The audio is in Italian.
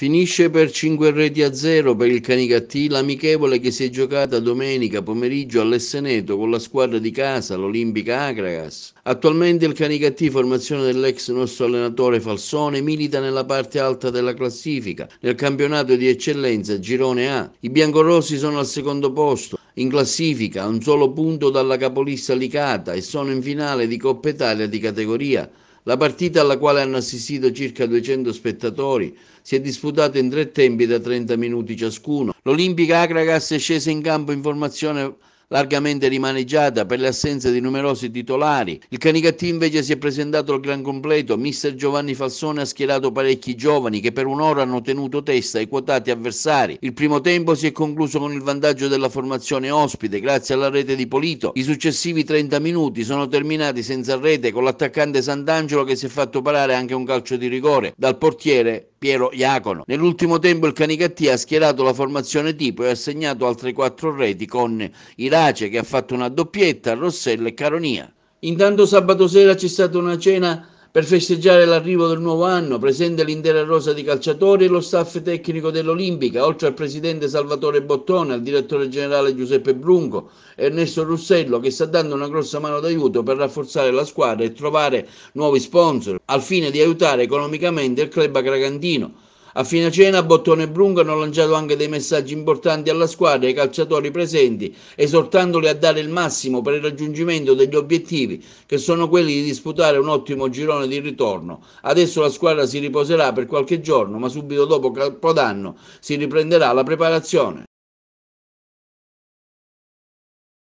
Finisce per 5 reti a 0 per il Canicattì l'amichevole che si è giocata domenica pomeriggio all'Esseneto con la squadra di casa, l'Olimpica Acragas. Attualmente il Canicattì, formazione dell'ex nostro allenatore Falsone, milita nella parte alta della classifica, nel campionato di eccellenza Girone A. I biancorossi sono al secondo posto, in classifica a un solo punto dalla capolista Licata e sono in finale di Coppa Italia di categoria. La partita alla quale hanno assistito circa 200 spettatori si è disputata in tre tempi da 30 minuti ciascuno. L'Olimpica Akragas è scesa in campo in formazione largamente rimaneggiata per l'assenza di numerosi titolari. Il Canicattì invece si è presentato al gran completo, mister Giovanni Falsone ha schierato parecchi giovani che per un'ora hanno tenuto testa ai quotati avversari. Il primo tempo si è concluso con il vantaggio della formazione ospite grazie alla rete di Polito. I successivi 30 minuti sono terminati senza rete con l'attaccante Sant'Angelo che si è fatto parare anche un calcio di rigore dal portiere Piero Iacono. Nell'ultimo tempo il Canicattì ha schierato la formazione tipo e ha segnato altre quattro reti con Irace che ha fatto una doppietta, Rossella e Caronia. Intanto sabato sera c'è stata una cena per festeggiare l'arrivo del nuovo anno, presente l'intera rosa di calciatori e lo staff tecnico dell'Olimpica, oltre al presidente Salvatore Bottone, al direttore generale Giuseppe Brunco, Ernesto Russello, che sta dando una grossa mano d'aiuto per rafforzare la squadra e trovare nuovi sponsor, al fine di aiutare economicamente il club agragantino a fine cena Bottone e Brunga hanno lanciato anche dei messaggi importanti alla squadra e ai calciatori presenti, esortandoli a dare il massimo per il raggiungimento degli obiettivi, che sono quelli di disputare un ottimo girone di ritorno. Adesso la squadra si riposerà per qualche giorno, ma subito dopo Capodanno si riprenderà la preparazione.